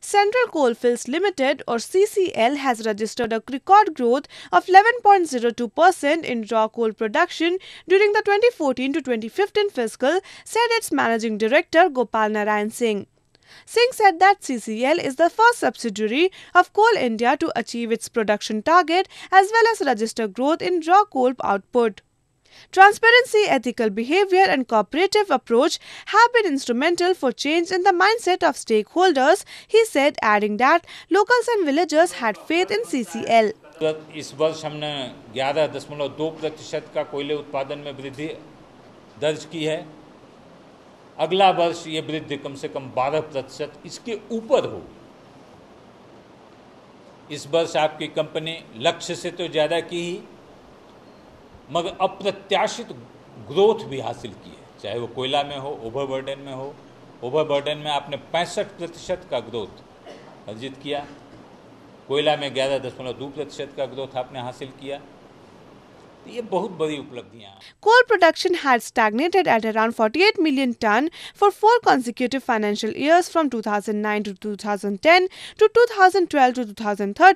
Central Coalfields Limited or CCL has registered a record growth of 11.02% in raw coal production during the 2014 to 2015 fiscal, said its managing director Gopal Narayan Singh. Singh said that CCL is the first subsidiary of Coal India to achieve its production target as well as register growth in raw coal output. Transparency, ethical behavior, and cooperative approach have been instrumental for change in the mindset of stakeholders, he said, adding that locals and villagers had faith in CCL. इस वर्ष हमने 11.2 प्रतिशत का कोयले उत्पादन में वृद्धि दर्ज की है अगला वर्ष ये वृद्धि कम से कम 12 प्रतिशत इसके ऊपर हो इस वर्ष आपकी कंपनी लक्ष्य से तो ज़्यादा की ही मगर अप्रत्याशित ग्रोथ भी हासिल की है चाहे वो कोयला में हो ओवरबर्डन में हो ओवरबर्डन में आपने पैंसठ प्रतिशत का ग्रोथ अर्जित किया कोयला में ग्यारह दशमलव दो प्रतिशत का ग्रोथ आपने हासिल किया तो ये बहुत बड़ी उपलब्धियां coal production had stagnated at around 48 million tonne for four consecutive financial years from 2009 to 2010 to 2012 to 2013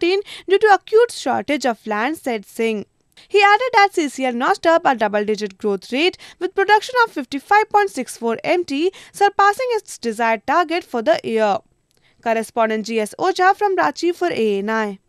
due to acute shortage of land said Singh He added that CCL notched up a double-digit growth rate with production of 55.64 MT, surpassing its desired target for the year. Correspondent GS Oja from Rachi for ANI.